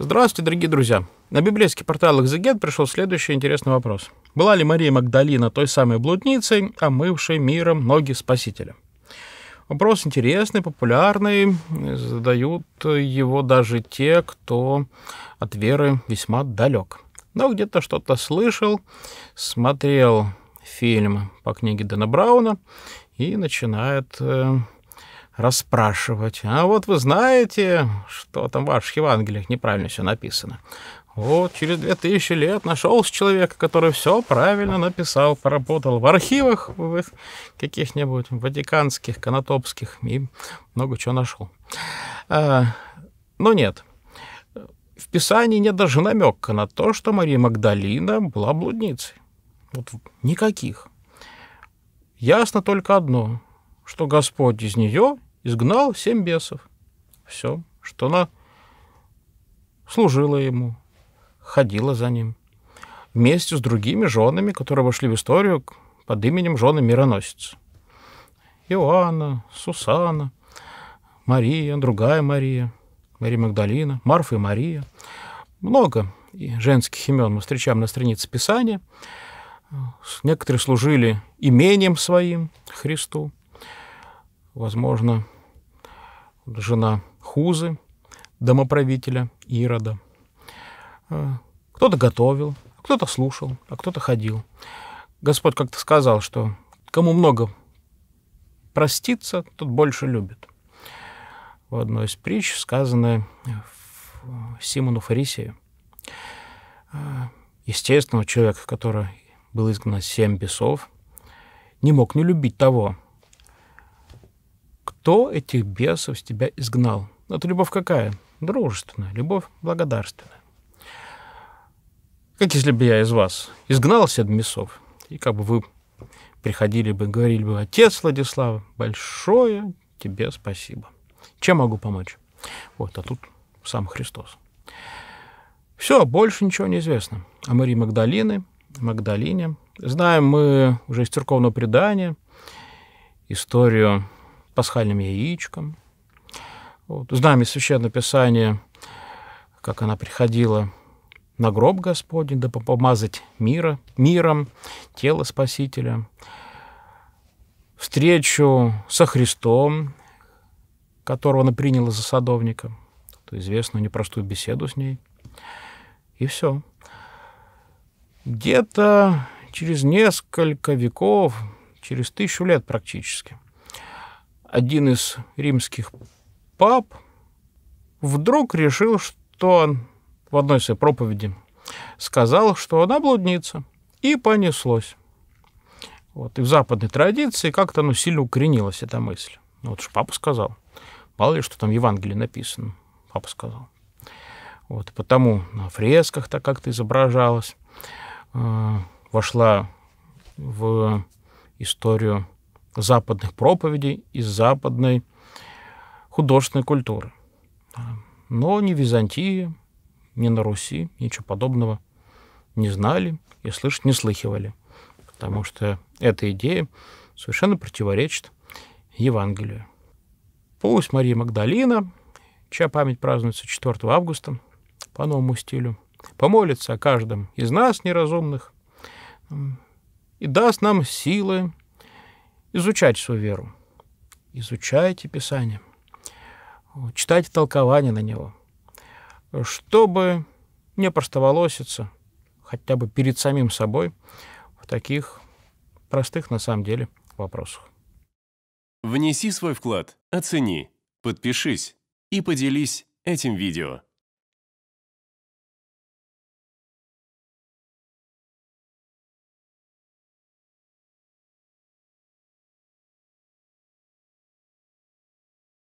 Здравствуйте, дорогие друзья! На библейский портал «Экзегет» пришел следующий интересный вопрос. Была ли Мария Магдалина той самой блудницей, омывшей миром ноги Спасителя? Вопрос интересный, популярный, задают его даже те, кто от веры весьма далек. Но где-то что-то слышал, смотрел фильм по книге Дэна Брауна и начинает э, расспрашивать. А вот вы знаете, что там в ваших Евангелиях неправильно все написано. Вот через две тысячи лет нашелся человек, который все правильно написал, поработал в архивах в каких-нибудь ватиканских, канатопских и много чего нашел. А, но нет, в Писании нет даже намека на то, что Мария Магдалина была блудницей. Вот никаких. Ясно только одно, что Господь из нее изгнал семь бесов. Все, что она служила ему, ходила за ним. Вместе с другими женами, которые вошли в историю под именем жены мироносец. Иоанна, Сусана, Мария, другая Мария, Мария Магдалина, Марфа и Мария. Много женских имен мы встречаем на странице Писания. Некоторые служили имением своим Христу, возможно, жена Хузы, домоправителя Ирода. Э, кто-то готовил, кто-то слушал, а кто-то ходил. Господь как-то сказал, что кому много проститься, тот больше любит. В одной из притч, сказанной Симону Фарисею. Э, естественно, человек, который был изгнан семь бесов, не мог не любить того, кто этих бесов с тебя изгнал? Это любовь какая? Дружественная, любовь благодарственная. Как если бы я из вас изгнался от бесов, и как бы вы приходили бы, говорили бы, отец Владислав, большое тебе спасибо. Чем могу помочь? Вот, а тут сам Христос. Все, больше ничего не известно. О Марии Магдалины, Магдалине. Знаем мы уже из церковного предания историю пасхальным яичком. Вот. Знаем из Священного Писания, как она приходила на гроб Господень, да помазать мира, миром тело Спасителя, встречу со Христом, которого она приняла за садовника, то известную непростую беседу с ней, и все. Где-то через несколько веков, через тысячу лет практически – один из римских пап вдруг решил, что он в одной своей проповеди сказал, что она блудница, и понеслось. Вот. И в западной традиции как-то ну, сильно укоренилась эта мысль. Ну, вот же папа сказал. Мало ли, что там в Евангелии написано. Папа сказал. Вот, и потому на фресках так как-то изображалась. Э, вошла в историю западных проповедей, из западной художественной культуры. Но ни Византии, ни на Руси ничего подобного не знали и слышать не слыхивали, потому что эта идея совершенно противоречит Евангелию. Пусть Мария Магдалина, чья память празднуется 4 августа по новому стилю, помолится о каждом из нас неразумных и даст нам силы изучать свою веру. Изучайте Писание, читайте толкование на него, чтобы не простоволоситься хотя бы перед самим собой в таких простых на самом деле вопросах. Внеси свой вклад, оцени, подпишись и поделись этим видео.